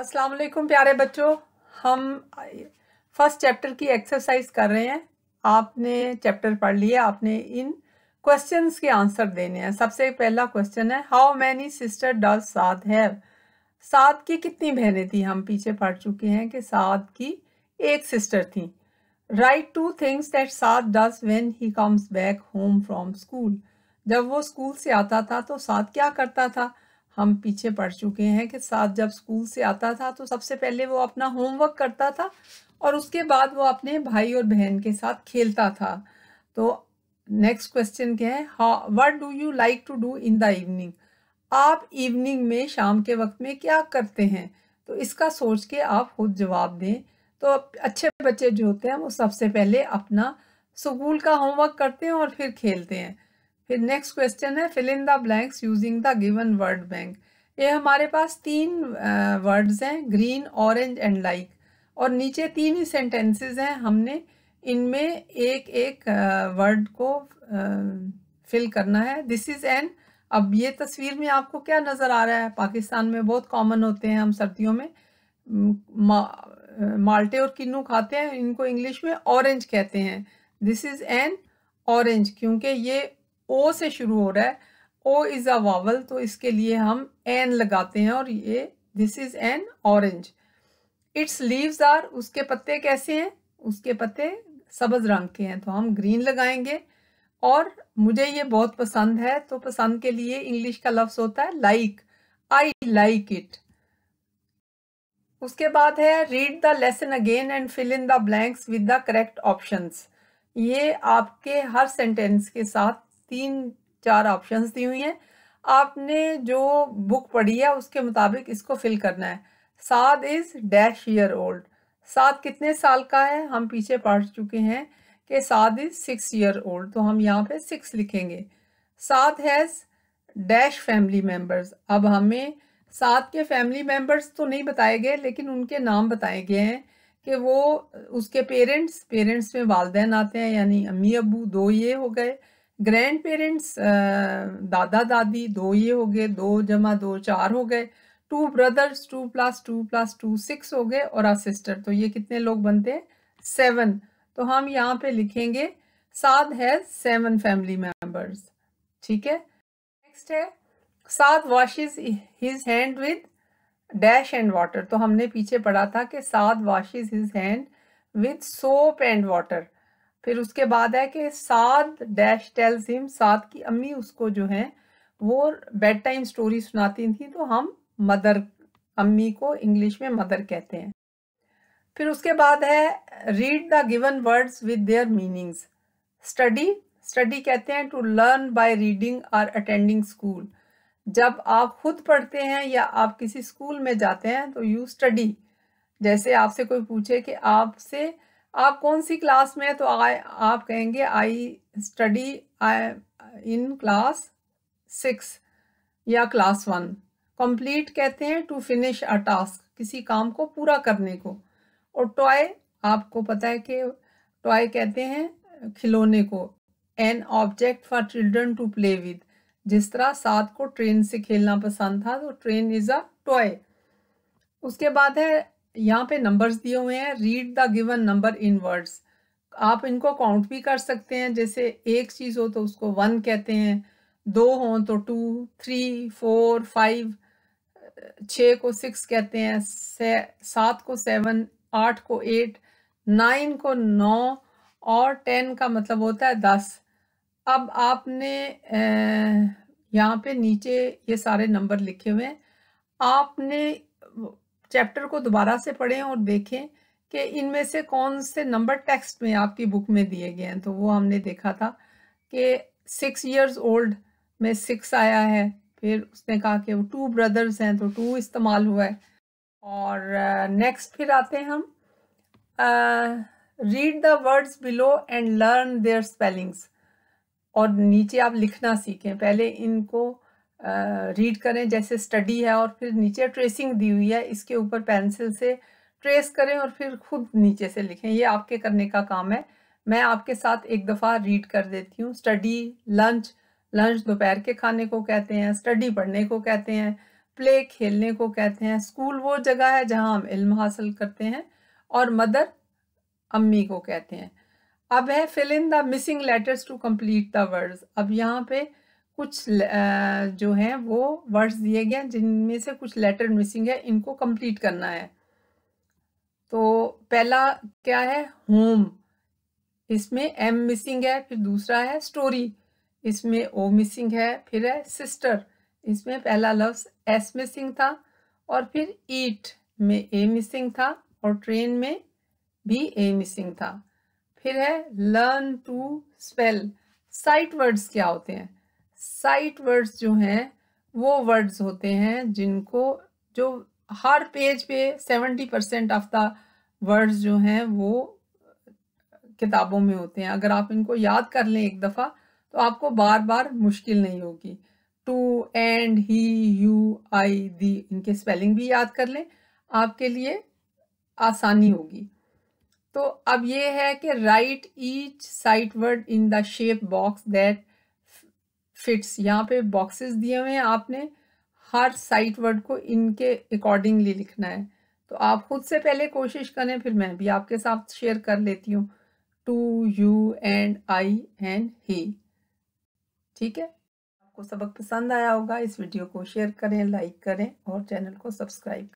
अस्सलाम वालेकुम प्यारे बच्चों हम फर्स्ट चैप्टर की एक्सरसाइज कर रहे हैं आपने चैप्टर पढ़ लिया आपने इन क्वेश्चंस के आंसर देने हैं सबसे पहला क्वेश्चन है how many sister does Saad have Saad की कितनी बहनें थी हम पीछे पढ़ चुके हैं कि साध की एक सिस्टर थी write two things that Saad does when he comes back home from school जब वो स्कूल से आता था तो सात क्या करता था हम पीछे पढ़ चुके हैं कि साथ जब स्कूल से आता था तो सबसे पहले वो अपना होमवर्क करता था और उसके बाद वो अपने भाई और बहन के साथ खेलता था तो नेक्स्ट क्वेश्चन क्या है what do you like to do in the evening आप इवनिंग में शाम के वक्त में क्या करते हैं तो इसका सोच के आप खुद जवाब दें तो अच्छे बच्चे जो होते हैं वो सबसे पहले अपना स्कूल का होमवर्क करते हैं और फिर खेलते हैं फिर नेक्स्ट क्वेश्चन है fill in the blanks using the given word bank ये हमारे पास तीन वर्ड्स हैं ग्रीन ऑरेंज एंड लाइक और नीचे तीन ही सेंटेंसेस हैं हमने इनमें एक एक वर्ड को फिल करना है दिस इज़ एन अब ये तस्वीर में आपको क्या नज़र आ रहा है पाकिस्तान में बहुत कॉमन होते हैं हम सर्दियों में मा, माल्टे और किन्नू खाते हैं इनको इंग्लिश में ऑरेंज कहते हैं दिस इज़ एन ऑरेंज क्योंकि ये ओ से शुरू हो रहा है ओ इज़ अ वावल तो इसके लिए हम एन लगाते हैं और ये this is an orange its leaves are उसके पत्ते कैसे हैं उसके पत्ते सब्ज रंग के हैं तो हम ग्रीन लगाएंगे और मुझे ये बहुत पसंद है तो पसंद के लिए इंग्लिश का लफ्ज़ होता है लाइक आई लाइक इट उसके बाद है read the lesson again and fill in the blanks with the correct options ये आपके हर सेंटेंस के साथ तीन चार ऑप्शंस दी हुई हैं आपने जो बुक पढ़ी है उसके मुताबिक इसको फिल करना है Saad is dash year old Saad कितने साल का है हम पीछे पढ़ चुके हैं कि Saad is six year old तो हम यहाँ पे सिक्स लिखेंगे Saad has dash family members अब हमें सात के फैमिली मेम्बर्स तो नहीं बताए गए लेकिन उनके नाम बताए गए हैं कि वो उसके पेरेंट्स पेरेंट्स में वालदेन आते हैं यानी अम्मी अबू दो ये हो गए ग्रैंड पेरेंट्स दादा दादी दो ये हो गए दो जमा दो चार हो गए two brothers two plus two plus two six हो गए और अ सिस्टर तो ये कितने लोग बनते हैं सेवन तो हम यहाँ पे लिखेंगे सात हैज सेवन फैमिली मेंबर्स ठीक है नेक्स्ट है Saad washes his hand with dash and water तो हमने पीछे पढ़ा था कि Saad washes his hand with soap and water फिर उसके बाद है कि Saad dash tells him Saad की अम्मी उसको जो है वो बेड टाइम स्टोरी सुनाती थी तो हम मदर अम्मी को इंग्लिश में मदर कहते हैं फिर उसके बाद है read the given words with their meanings study study कहते हैं टू लर्न बाय रीडिंग और अटेंडिंग स्कूल जब आप खुद पढ़ते हैं या आप किसी स्कूल में जाते हैं तो यू स्टडी जैसे आपसे कोई पूछे कि आपसे आप कौन सी क्लास में है तो आ, आप कहेंगे I study I in class six या क्लास वन कंप्लीट कहते हैं टू फिनिश अ टास्क किसी काम को पूरा करने को और टॉय आपको पता है कि टॉय कहते हैं खिलौने को an object for children to play with जिस तरह सात को ट्रेन से खेलना पसंद था तो ट्रेन इज़ अ टॉय उसके बाद है यहाँ पे नंबर्स दिए हुए हैं read the given number in words आप इनको काउंट भी कर सकते हैं जैसे एक चीज़ हो तो उसको वन कहते हैं दो हों तो टू थ्री फोर फाइव छः को सिक्स कहते हैं सात को सेवन आठ को एट नाइन को नौ और टेन का मतलब होता है दस अब आपने यहाँ पे नीचे ये सारे नंबर लिखे हुए हैं आपने चैप्टर को दोबारा से पढ़ें और देखें कि इनमें से कौन से नंबर टेक्स्ट में आपकी बुक में दिए गए हैं तो वो हमने देखा था कि सिक्स इयर्स ओल्ड में सिक्स आया है फिर उसने कहा कि वो टू ब्रदर्स हैं तो टू इस्तेमाल हुआ है और नेक्स्ट फिर आते हैं हम read the words below and learn their spellings और नीचे आप लिखना सीखें पहले इनको रीड करें जैसे स्टडी है और फिर नीचे ट्रेसिंग दी हुई है इसके ऊपर पेंसिल से ट्रेस करें और फिर खुद नीचे से लिखें ये आपके करने का काम है मैं आपके साथ एक दफ़ा रीड कर देती हूँ स्टडी लंच लंच दोपहर के खाने को कहते हैं स्टडी पढ़ने को कहते हैं प्ले खेलने को कहते हैं स्कूल वो जगह है जहाँ हम इल्म हासिल करते हैं और मदर अम्मी को कहते हैं अब है fill in the missing letters to complete the words अब यहाँ पे कुछ जो है वो वर्ड्स दिए गए जिनमें से कुछ लेटर मिसिंग है इनको कंप्लीट करना है तो पहला क्या है होम इसमें एम मिसिंग है फिर दूसरा है स्टोरी इसमें ओ मिसिंग है फिर है सिस्टर इसमें पहला लफ्स एस मिसिंग था और फिर ईट में ए मिसिंग था और ट्रेन में भी ए मिसिंग था फिर है learn to spell sight words क्या होते हैं साइट वर्ड्स जो हैं वो वर्ड्स होते हैं जिनको जो हर पेज पे seventy percent of the words जो हैं वो किताबों में होते हैं अगर आप इनको याद कर लें एक दफ़ा तो आपको बार बार मुश्किल नहीं होगी to and he you I the इनके स्पेलिंग भी याद कर लें आपके लिए आसानी होगी तो अब ये है कि write each sight word in the shape box that fits यहाँ पे बॉक्सेस दिए हुए हैं आपने हर साइट वर्ड को इनके अकॉर्डिंगली लिखना है तो आप खुद से पहले कोशिश करें फिर मैं भी आपके साथ शेयर कर लेती हूँ to you and I and he ठीक है आपको सबक पसंद आया होगा इस वीडियो को शेयर करें लाइक करें और चैनल को सब्सक्राइब करें